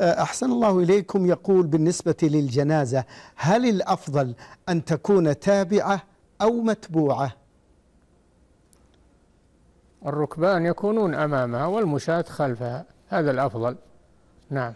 آه، أحسن الله إليكم يقول بالنسبة للجنازة هل الأفضل أن تكون تابعة أو متبوعة الركبان يكونون أمامها والمشاة خلفها هذا الأفضل نعم